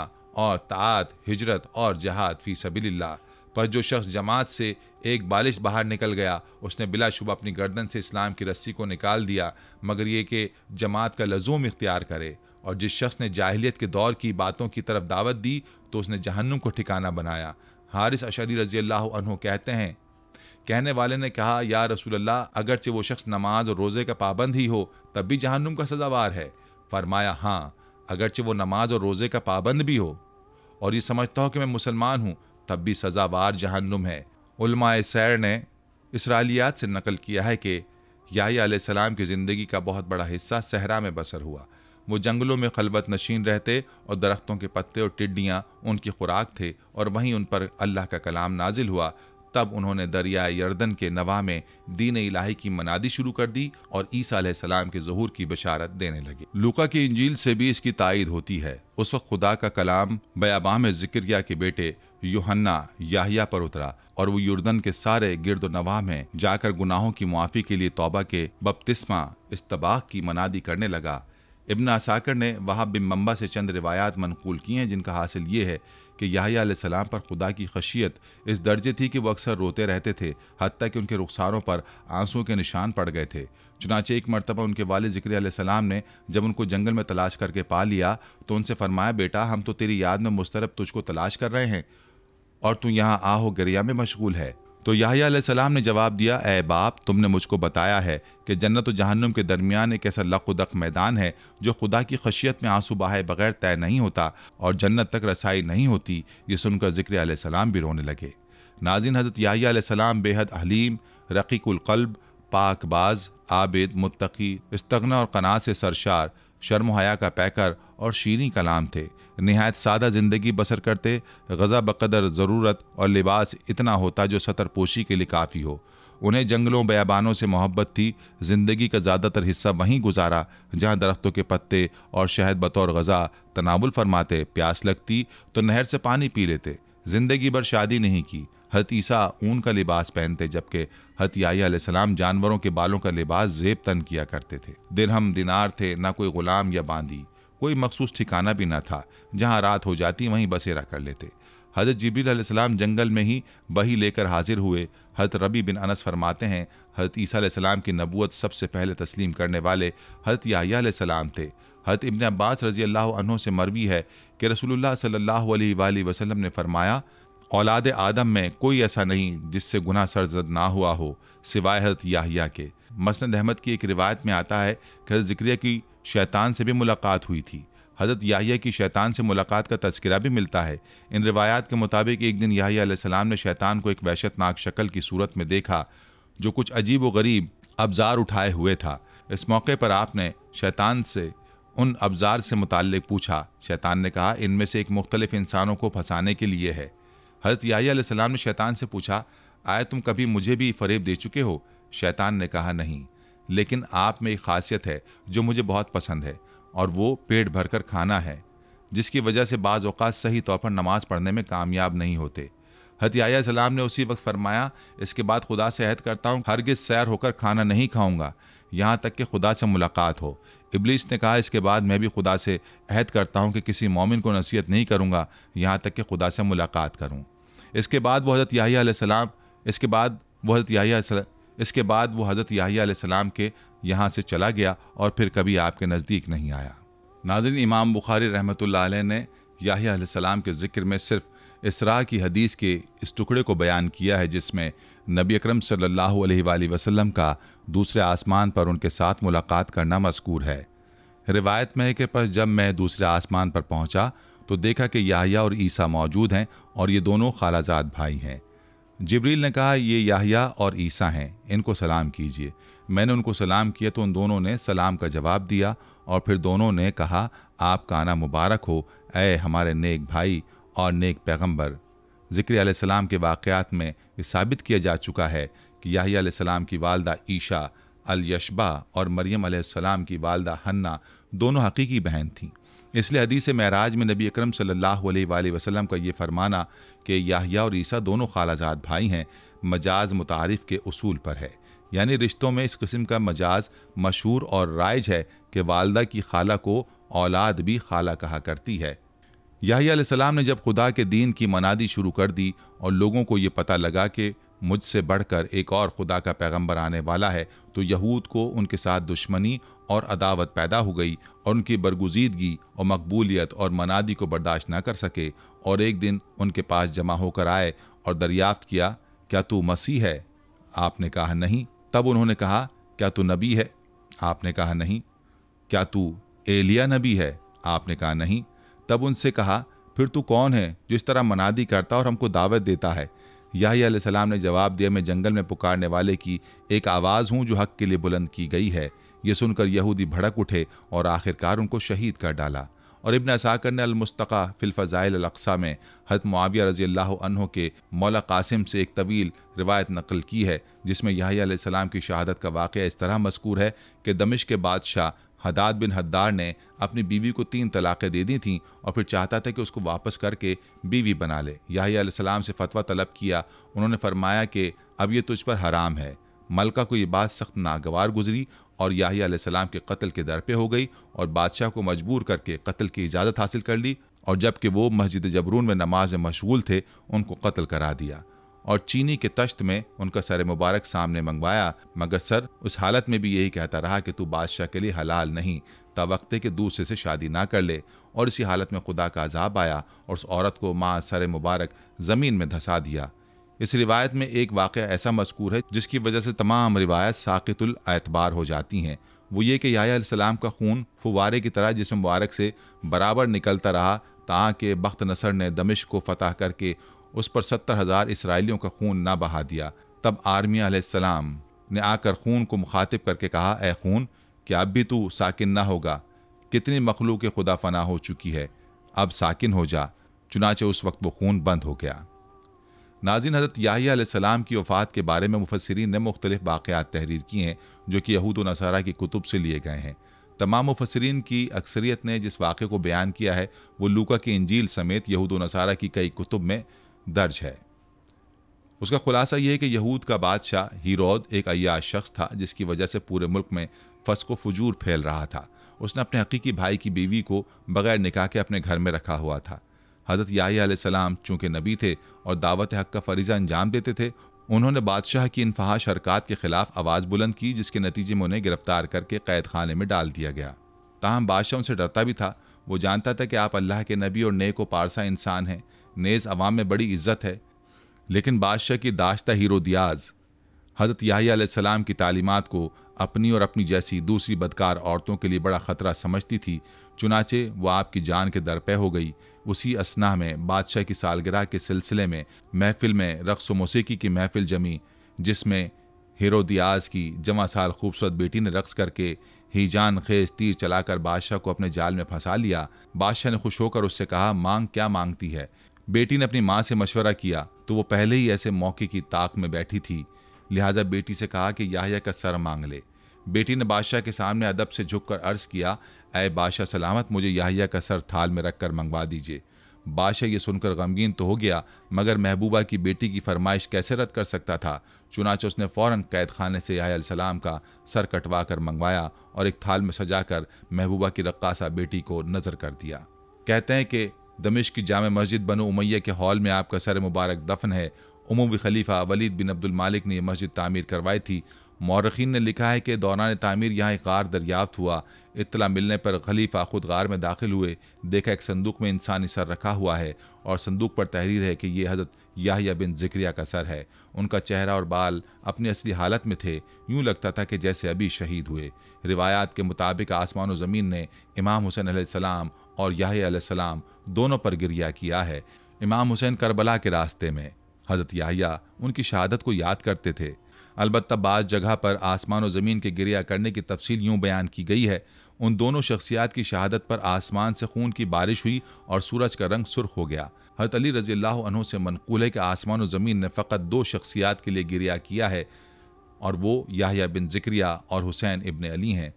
A: और तात हिजरत और जहाद फ़ी सबील्ला पर जो शख्स जमात से एक बालिश बाहर निकल गया उसने बिलाशुबा अपनी गर्दन से इस्लाम की रस्सी को निकाल दिया मगर ये कि जमात का लजूम इख्तियार करे और जिस शख्स ने जाहिलियत के दौर की बातों की तरफ दावत दी तो उसने जहन्नुम को ठिकाना बनाया हारिस अशरी रजी अल्लाह कहते हैं कहने वाले ने कहा या अल्लाह अगरचे वो शख्स नमाज और रोज़े का पाबंद ही हो तब भी जहन्नुम का सजावार है फरमाया हाँ अगरचे वो नमाज और रोज़े का पाबंद भी हो और ये समझता हो कि मैं मुसलमान हूँ तब भी सजावार जहन्नुम है उलमा सैर ने इसराइलियात से नकल किया है कि याही सलाम की ज़िंदगी का बहुत बड़ा हिस्सा सहरा में बसर हुआ वो जंगलों में खलबत नशीन रहते और दरख्तों के पत्ते और टिड्डियाँ उनकी खुराक थे और वहीं उन पर अल्लाह का कलाम नाजिल हुआ तब उन्होंने दरिया यर्दन के नवा में दीन इलाही की मनादी शुरू कर दी और ईसा सलाम के जहूर की बशारत देने लगे लुका की इंजील से भी इसकी तायद होती है उस वक्त खुदा का कलाम बयाबा में जिक्र के बेटे योहन्ना याहिया पर उतरा और वो युर्दन के सारे गिरद नवाह में जाकर गुनाहों की मुआफ़ी के लिए तोबा के बपतिस्मा इस्तबाक की मनादी करने लगा इब्न असाकर ने वहाँ बिम्बा से चंद रिवायात मनकूल की हैं जिनका हासिल ये है कि याहिया सलाम पर खुदा की खशियत इस दर्जे थी कि वह अक्सर रोते रहते थे हती कि उनके रुखसारों पर आंसुओं के निशान पड़ गए थे चुनाचे एक मरतबा उनके वाले जिक्र सलाम ने जब उनको जंगल में तलाश करके पा लिया तो उनसे फरमाया बेटा हम तो तेरी याद में मुस्तरब तुझको तलाश कर रहे हैं और तू यहाँ आहो गरिया में मशगूल है तो याहिया सलाम ने जवाब दिया ए बाप तुमने मुझको बताया है कि जन्नत और जहन्नुम के दरमियान एक ऐसा लकुदक मैदान है जो खुदा की खशियत में आंसू बहाए बगैर तय नहीं होता और जन्नत तक रसाई नहीं होती ये सुनकर जिक्र सलाम भी रोने लगे नाजिन हजरत याहिया सलाम बेहद हलीम रकीकुल्कल्ब पाकबाज आबिद मुतकी इस्तगना और कनात से सरशार शर्म हया का पैकर और शीरी कलाम थे नहायत सादा ज़िंदगी बसर करते गज़ा बकदर ज़रूरत और लिबास इतना होता जो सतरपोशी के लिए काफ़ी हो उन्हें जंगलों बयाबानों से मोहब्बत थी ज़िंदगी का ज़्यादातर हिस्सा वहीं गुजारा जहाँ दरख्तों के पत्ते और शहद बतौर गज़ा तनावुल फरमाते प्यास लगती तो नहर से पानी पी लेते ज़िंदगी भर शादी नहीं की हतीसा ऊन का लिबास पहनते जबकि हतियाई सलाम जानवरों के बालों का लिबास जेब तन किया करते थे दिन हम दिनार थे ना कोई गुलाम या बांदी कोई मखसूस ठिकाना भी ना था जहाँ रात हो जाती वहीं बसेरा कर लेते हज़रत सलाम जंगल में ही बही लेकर हाजिर हुए हज़रत रबी बिन अनस फरमाते हैं हज़रत सलाम की नबूत सबसे पहले तस्लीम करने वाले हज़रत यासलाम थे हज़रत इबन अब्बास रजी अल्लाह से मरवी है कि रसूलुल्लाह सल्ला वसलम ने फरमाया औलाद आदम में कोई ऐसा नहीं जिससे गुना सरजद ना हुआ हो सिवाय हज़रत याहिया के मसनद अहमद की एक रिवायत में आता है कि हज़रत ज़िक्रिया की शैतान से भी मुलाकात हुई थी हज़रत याहिया की शैतान से मुलाकात का तस्करा भी मिलता है इन रिवायात के मुताबिक एक दिन याहिया सलाम ने शैतान को एक वहशतनाक शक्ल की सूरत में देखा जो कुछ अजीब व गरीब अबजार उठाए हुए था इस मौके पर आपने शैतान से उन अबजार से मुतल पूछा शैतान ने कहा इनमें से एक मुख्तलिफ इंसानों को फंसाने के लिए है हज़रत याहिया सलाम ने शैतान से पूछा आए तुम कभी मुझे भी फरेब दे चुके हो शैतान ने कहा नहीं लेकिन आप में एक खासियत है जो मुझे बहुत पसंद है और वो पेट भरकर खाना है जिसकी वजह से बाज़ अवत सही तौर पर नमाज़ पढ़ने में कामयाब नहीं होते हतिया सलाम ने उसी वक्त फरमाया इसके बाद खुदा से अहद करता हूँ हरगिज सैर होकर खाना नहीं खाऊंगा यहाँ तक कि खुदा से मुलाकात हो इबलीस ने कहा इसके बाद मैं भी खुदा से अहद करता हूँ कि किसी मोमिन को नसीहत नहीं करूँगा यहाँ तक कि खुदा से मुलाकात करूँ इसके बाद वो हज़रत याहिया सलाम इसके बाद वो हज़रत याहिया इसके बाद वो हज़रत याहिया सलाम के यहाँ से चला गया और फिर कभी आपके नज़दीक नहीं आया नाजन इमाम बुखारी रहमत ने याहिया सलाम के ज़िक्र में सिर्फ इसरा की हदीस के इस टुकड़े को बयान किया है जिसमें नबी अकरम सल्लल्लाहु अलैहि वसल्लम का दूसरे आसमान पर उनके साथ मुलाकात करना मशकूर है रिवायत में है कि जब मैं दूसरे आसमान पर पहुंचा तो देखा कि याहिया और ईसा मौजूद हैं और ये दोनों खालाजात भाई हैं जिब्रील ने कहा ये याहिया और ईसा हैं इनको सलाम कीजिए मैंने उनको सलाम किया तो उन दोनों ने सलाम का जवाब दिया और फिर दोनों ने कहा आपका आना मुबारक हो ए हमारे नेक भाई और नेक पैगंबर ज़िक्र सलाम के वाक़ात में ये साबित किया जा चुका है कि याहिया सलाम की वालदा ईशा अलयशबा और मरियम सलाम की वालदा हन्ना दोनों हकीकी बहन थीं इसलिए हदीस महराज में नबी अकरम सल्लल्लाहु अलैहि वसल्लम का ये फरमाना कि याहिया और ईसा दोनों खालाजात भाई हैं मजाज मुतारफ़ के असूल पर है यानी रिश्तों में इस किस्म का मजाज मशहूर और राइज है कि वालदा की खाला को औलाद भी खाला कहा करती है याहिया सलाम ने जब खुदा के दीन की मनादी शुरू कर दी और लोगों को ये पता लगा कि मुझसे बढ़कर एक और खुदा का पैगंबर आने वाला है तो यहूद को उनके साथ दुश्मनी और अदावत पैदा हो गई और उनकी बरगुजीदगी और मकबूलियत और मनादी को बर्दाश्त न कर सके और एक दिन उनके पास जमा होकर आए और दरियाफ्त किया क्या तू मसीह है आपने कहा नहीं तब उन्होंने कहा क्या तू नबी है आपने कहा नहीं क्या तू एलिया नबी है आपने कहा नहीं तब उनसे कहा फिर तू कौन है जो इस तरह मनादी करता और हमको दावत देता है याही सलाम ने जवाब दिया मैं जंगल में पुकारने वाले की एक आवाज़ हूँ जो हक के लिए बुलंद की गई है यह सुनकर यहूदी भड़क उठे और आखिरकार उनको शहीद कर डाला और इबन असाकर ने अलमुस्तका फ़िलफ़ाइल अलक्सा में हत मुआविया रजी अल्लाह के मौला कासिम से एक तवील रिवायत नकल की है जिसमें याहीसम की शहादत का वाक़ इस तरह मस्कूर है कि दमिश के बादशाह हदाद बिन हद्दार ने अपनी बीवी को तीन तलाक़ें दे दी थीं और फिर चाहता था कि उसको वापस करके बीवी बना ले याहीसम से फतवा तलब किया उन्होंने फरमाया कि अब ये तुझ पर हराम है मलका को ये बात सख्त नागवार गुजरी और याहिया सलाम के कत्ल के दर पे हो गई और बादशाह को मजबूर करके कत्ल की इजाज़त हासिल कर ली और जबकि वो मस्जिद जबरून में नमाज में मशगूल थे उनको कत्ल करा दिया और चीनी के तश्त में उनका सर मुबारक सामने मंगवाया मगर सर उस हालत में भी यही कहता रहा कि तू बादशाह के लिए हलाल नहीं तवक्ते के दूसरे से शादी ना कर ले और इसी हालत में खुदा का अजाब आया और उस औरत को माँ सर मुबारक ज़मीन में धंसा दिया इस रिवायत में एक वाक़ ऐसा मशहूर है जिसकी वजह से तमाम रिवायत साकितुल एतबार हो जाती हैं वो ये कि याम का खून फुवारे की तरह जिसम मुबारक से बराबर निकलता रहा ताकि बख्त नसर ने दमिश को फतह करके उस पर सत्तर हज़ार इसराइलियों का खून ना बहा दिया तब आर्मिया ने आकर खून को मुखातिब करके कहा ए खून कि अब भी तू साकिन ना होगा कितनी मखलूक खुदा फना हो चुकी है अब साकिन हो जा चुनाचे उस वक्त वो खून बंद हो गया नाजिन हज़रत याहियाम की वफ़ात के बारे में मुफसरीन ने मुख्तलिफ वाक़ात तहरीर किए हैं जो कि यहूद नसारा की कुतुब से लिए गए हैं तमाम मुफसरीन की अक्सरियत ने जिस वाक़े को बयान किया है वो लूका की इंजील समेत यहूद नसारा की कई कुतुब में दर्ज है उसका खुलासा यह है कि यहूद का बादशाह हीरोद एक अयाश शख्स था जिसकी वजह से पूरे मुल्क में फसक फजूर फैल रहा था उसने अपने हकीकी भाई की बीवी को बगैर निकाह के अपने घर में रखा हुआ था हज़रत याही सलाम चूँकि नबी थे और दावत हक का फरीजा अंजाम देते थे उन्होंने बादशाह की इन फहाश हरकत के खिलाफ आवाज़ बुलंद की जिसके नतीजे में उन्हें गिरफ्तार करके कैद खाने में डाल दिया गया ताहम बादशाह उनसे डरता भी था वो जानता था कि आप अल्लाह के नबी और नेक व पारसा इंसान हैं नेज़ अवाम में बड़ी इज्जत है लेकिन बादशाह की दाश्ता हीरो दियाज हज़रत याहीसम की तालीमत को अपनी और अपनी जैसी दूसरी बदकार औरतों के लिए बड़ा ख़तरा समझती थी चुनाचे वो आपकी जान के दरपे हो गई उसी असना में बादशाह की सालगिरह के सिलसिले में महफिल में रक्स व मौसीकी की महफिल जमी जिसमें हिरो दियाज की जमा साल खूबसूरत बेटी ने रक्स करके ही जान खेज तीर चलाकर बादशाह को अपने जाल में फंसा लिया बादशाह ने खुश होकर उससे कहा मांग क्या मांगती है बेटी ने अपनी माँ से मशवरा किया तो वो पहले ही ऐसे मौके की ताक में बैठी थी लिहाजा बेटी से कहा कि याहिया का सर मांग ले बेटी ने बादशाह के सामने अदब से झुककर अर्ज किया अय बादशाह सलामत मुझे याहिया का सर थाल में रख कर मंगवा दीजिए बादशाह ये सुनकर गमगीन तो हो गया मगर महबूबा की बेटी की फरमाइश कैसे रद्द कर सकता था चुनाच उसने फ़ौर कैद खाने से याहसलाम का सर कटवा कर मंगवाया और एक थाल में सजा कर महबूबा की रक्कासा बेटी को नज़र कर दिया कहते हैं कि दमिश की जाम मस्जिद बनो उमैया के हॉल में आपका सर मुबारक दफन है उमूवी खलीफा वलीद बिन अब्दुल मालिक ने यह मस्जिद तामीर करवाई थी मौरखीन ने लिखा है कि दौरान तामीर यहाँ एक गार दरियाफ्त हुआ इतला मिलने पर खलीफा खुद गार में दाखिल हुए देखा एक संदूक में इंसानी सर रखा हुआ है और संदूक पर तहरीर है कि यह हज़रत याहिया बिन जिक्रिया का सर है उनका चेहरा और बाल अपनी असली हालत में थे यूं लगता था कि जैसे अभी शहीद हुए रिवायात के मुताबिक आसमान और ज़मीन ने इमाम हुसैन आसमाम और याहिया दोनों पर गिरिया किया है इमाम हुसैन करबला के रास्ते में हज़रत याहिया उनकी शहादत को याद करते थे अलबत् बाज़ जगह पर आसमान और ज़मीन के गिरिया करने की तफसील यूं बयान की गई है उन दोनों शख्सियात की शहादत पर आसमान से खून की बारिश हुई और सूरज का रंग सुर्ख हो गया हरत अली रजी अल्लाह से मनकूल है कि आसमान और ज़मीन ने फ़कत दो शख्सियात के लिए गिरिया किया है और वो याहिया बिन जिक्रिया और हुसैन इबन अली हैं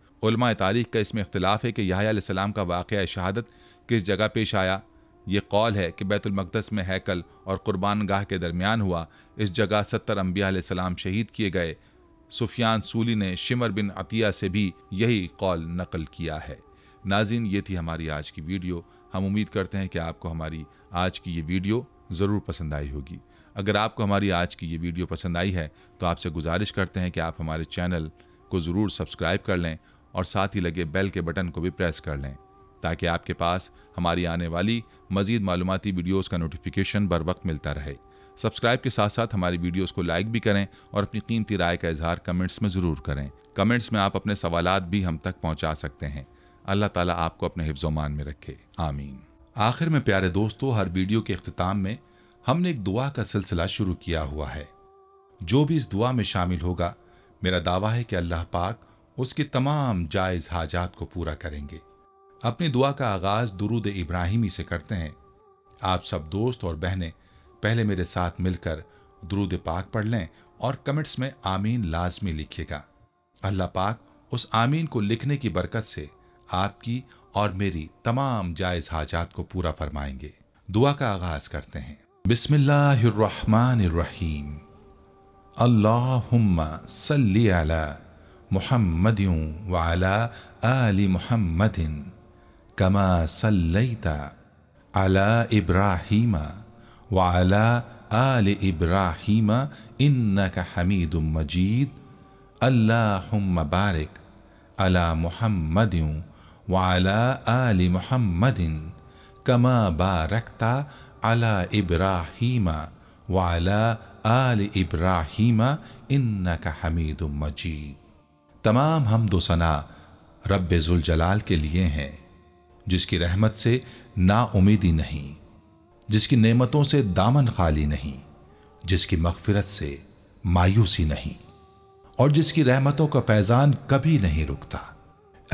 A: तारीख का इसमें इख्तलाफ है कि याहिया का वाक़ शहादत किस जगह पेश आया ये कौल है कि बैतुलमक़दस में हैकल और गाह के दरमियान हुआ इस जगह सत्तर अम्बिया सलाम शहीद किए गए सुफियान सूली ने शिमर बिन अतिया से भी यही कॉल नकल किया है नाजिन ये थी हमारी आज की वीडियो हम उम्मीद करते हैं कि आपको हमारी आज की ये वीडियो ज़रूर पसंद आई होगी अगर आपको हमारी आज की ये वीडियो पसंद आई है तो आपसे गुजारिश करते हैं कि आप हमारे चैनल को ज़रूर सब्सक्राइब कर लें और साथ ही लगे बेल के बटन को भी प्रेस कर लें ताकि आपके पास हमारी आने वाली मज़ीद मालूमती वीडियोज़ का नोटिफिकेशन बर वक्त मिलता रहे सब्सक्राइब के साथ साथ हमारी वीडियोस को लाइक भी करें और अपनी कीमती राय का इजहार कमेंट्स में ज़रूर करें कमेंट्स में आप अपने सवाल भी हम तक पहुँचा सकते हैं अल्लाह ताला आपको अपने हिफ्जोमान में रखे आमीन आखिर में प्यारे दोस्तों हर वीडियो के अख्ताम में हमने एक दुआ का सिलसिला शुरू किया हुआ है जो भी इस दुआ में शामिल होगा मेरा दावा है कि अल्लाह पाक उसके तमाम जायज़ हाजात को पूरा करेंगे अपनी दुआ का आगाज़ दुरुद इब्राहिमी से करते हैं आप सब दोस्त और बहनें पहले मेरे साथ मिलकर द्रूद पाक पढ़ लें और कमेंट्स में आमीन लाजमी लिखिएगा अल्लाह पाक उस आमीन को लिखने की बरकत से आपकी और मेरी तमाम जायज़ हाजात को पूरा फरमाएंगे दुआ का आगाज़ करते हैं बिस्मिल्लाहिर्रहमानिर्रहीम अल्लाहुम्मा सल्ली अला मुहम्मद वाला आली मुहम्मदिन कमा सल्लैता अला इब्राहीमा वाला आल इब्राहिम इन्ना का हमीद मजीद अल्लाम बारक अला मुहम्मद वाला आल मुहम्मदिन कमा बारकता अला इब्राहिम वाला आल इब्राहिम इन्ना का हमीद मजीद तमाम हम दोसना रब जुलजलाल के लिए हैं जिसकी रहमत से नाउमीदी नहीं जिसकी नेमतों से दामन खाली नहीं जिसकी मगफिरत से मायूसी नहीं और जिसकी रहमतों का फैज़ान कभी नहीं रुकता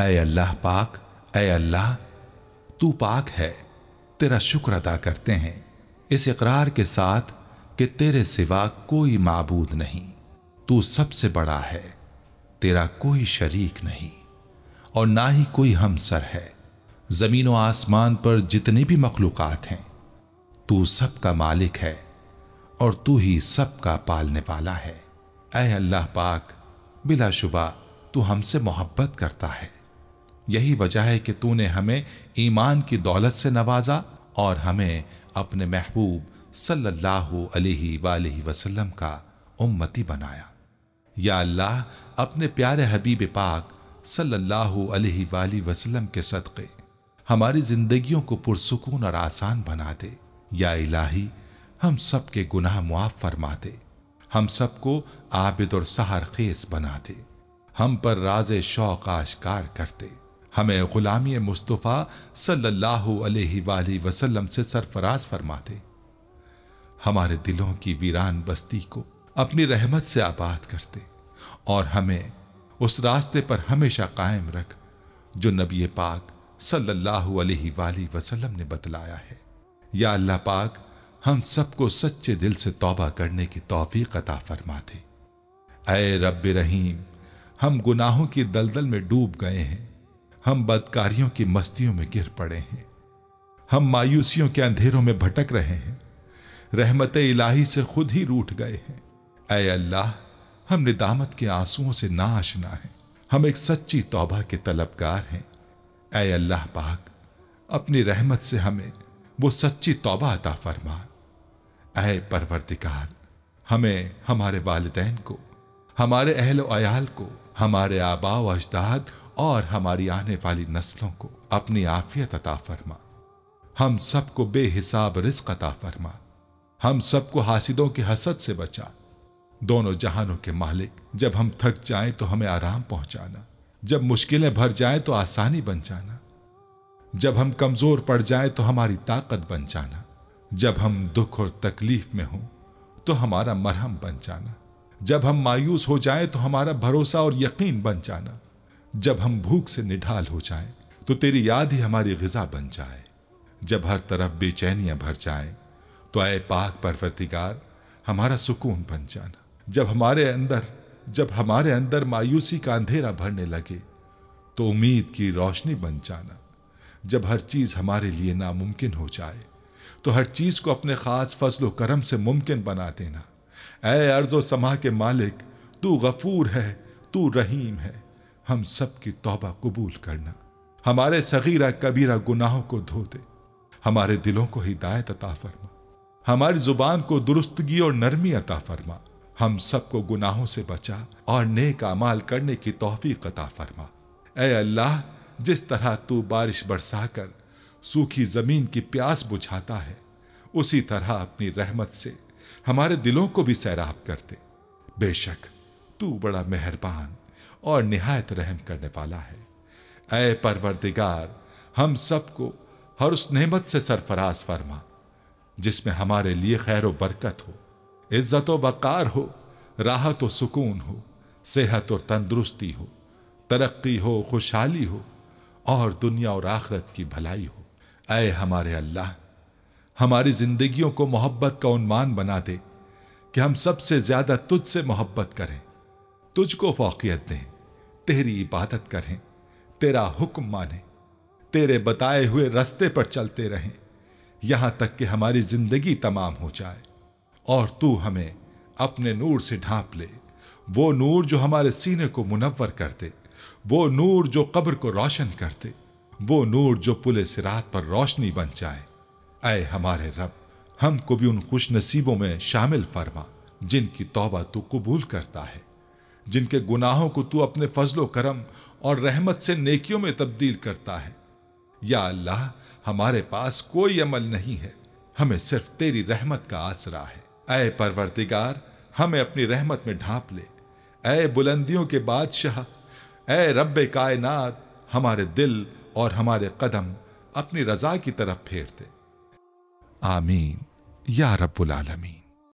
A: ए अल्लाह पाक ए अल्लाह तू पाक है तेरा शुक्र अदा करते हैं इस इकरार के साथ कि तेरे सिवा कोई मबूद नहीं तू सबसे बड़ा है तेरा कोई शरीक नहीं और ना ही कोई हमसर है ज़मीन व आसमान पर जितनी भी मखलूकत हैं तू सबका मालिक है और तू ही सबका पालने वाला है अय अल्लाह पाक बिलाशुबा तू हमसे मोहब्बत करता है यही वजह है कि तूने हमें ईमान की दौलत से नवाजा और हमें अपने महबूब सल्लल्लाहु अलैहि वसल्लम का उम्मती बनाया या अल्लाह अपने प्यारे हबीब पाक सल्लल्लाहु अलैहि वसल्लम के सदक़े हमारी ज़िंदगियों को पुरसकून और आसान बना दे या इलाही हम सब के गुनाह मुआफ फरमा दे हम सबको आबिद और सहार खेस बना दे हम पर राज शौक आशकार कर दे हमें गुलामी मुस्तफ़ा सल्लल्लाहु अलैहि वसल्लम से सरफराज फरमा दे हमारे दिलों की वीरान बस्ती को अपनी रहमत से आबाद करते और हमें उस रास्ते पर हमेशा कायम रख जो नबी पाक सल्लल्लाहु अलैहि वसल्लम ने बतलाया है या अल्लाह पाक हम सबको सच्चे दिल से तौबा करने की तौफीक अता फरमा दे अय रब रहीम हम गुनाहों की दलदल में डूब गए हैं हम बदकारियों की मस्तियों में गिर पड़े हैं हम मायूसियों के अंधेरों में भटक रहे हैं रहमत इलाही से खुद ही रूठ गए हैं अय अल्लाह हम निदामत के आंसुओं से ना आशना हम एक सच्ची तौबा के तलबगार हैं अय अल्लाह पाक अपनी रहमत से हमें वो सच्ची तौबा अता फरमा अय परवरदिकार हमें हमारे वालदेन को हमारे अहल अयाल को हमारे आबाव अजदाद और हमारी आने वाली नस्लों को अपनी आफियत अता फरमा हम सबको बेहिसाब रिस्क अता फरमा हम सबको हासिदों की हसद से बचा दोनों जहानों के मालिक जब हम थक जाएं तो हमें आराम पहुंचाना जब मुश्किलें भर जाएं तो आसानी बन जाना जब हम कमजोर पड़ जाए तो हमारी ताकत बन जाना जब हम दुख और तकलीफ में हों तो हमारा मरहम बन जाना जब हम मायूस हो जाए तो हमारा भरोसा और यकीन बन जाना जब हम भूख से निढाल हो जाए तो तेरी याद ही हमारी गजा बन जाए जब हर तरफ बेचैनियां भर जाए तो आए पाक परवरतिगार हमारा सुकून बन जाना जब हमारे अंदर जब हमारे अंदर मायूसी का अंधेरा भरने लगे तो उम्मीद की रोशनी बन जाना जब हर चीज़ हमारे लिए नामुमकिन हो जाए तो हर चीज़ को अपने ख़ास फजल करम से मुमकिन बना देना ए अर्जो समा के मालिक तू गफूर है तू रहीम है हम सब की तोबा कबूल करना हमारे सगीरा कबीरा गुनाहों को धो दे हमारे दिलों को हिदायत अता फरमा हमारी जुबान को दुरुस्तगी और नरमी अता फरमा हम सबको गुनाहों से बचा और नेक अमाल करने की तोहफी अता फरमा ए अल्लाह जिस तरह तू बारिश बरसाकर सूखी जमीन की प्यास बुझाता है उसी तरह अपनी रहमत से हमारे दिलों को भी सैराब करते बेशक तू बड़ा मेहरबान और निहायत रहम करने वाला है ऐ परवरदिगार हम सबको हर उस नेमत से सरफराज फरमा जिसमें हमारे लिए खैर बरकत हो इज्जत वक़ार हो राहत व सुकून हो सेहत और तंदुरुस्ती हो तरक्की हो खुशहाली हो और दुनिया और आखरत की भलाई हो अय हमारे अल्लाह हमारी जिंदगियों को मोहब्बत का उन्मान बना दे कि हम सबसे ज्यादा तुझसे मोहब्बत करें तुझको फोकियत दें तेरी इबादत करें तेरा हुक्म माने तेरे बताए हुए रास्ते पर चलते रहें यहां तक कि हमारी जिंदगी तमाम हो जाए और तू हमें अपने नूर से ढांप ले वो नूर जो हमारे सीने को मुनवर कर दे वो नूर जो कब्र को रोशन कर दे वो नूर जो पुले सिरात पर रोशनी बन जाए अय हमारे रब हमको भी उन खुश नसीबों में शामिल फरमा जिनकी तौबा तू कबूल करता है जिनके गुनाहों को तू अपने फजलो करम और रहमत से नेकियों में तब्दील करता है या अल्लाह हमारे पास कोई अमल नहीं है हमें सिर्फ तेरी रहमत का आसरा है अय परवरदिगार हमें अपनी रहमत में ढांप ले अय बुलंदियों के बादशाह ए रब कायनात हमारे दिल और हमारे कदम अपनी रजा की तरफ फेर दे आमीन या रब्बुल आलमीन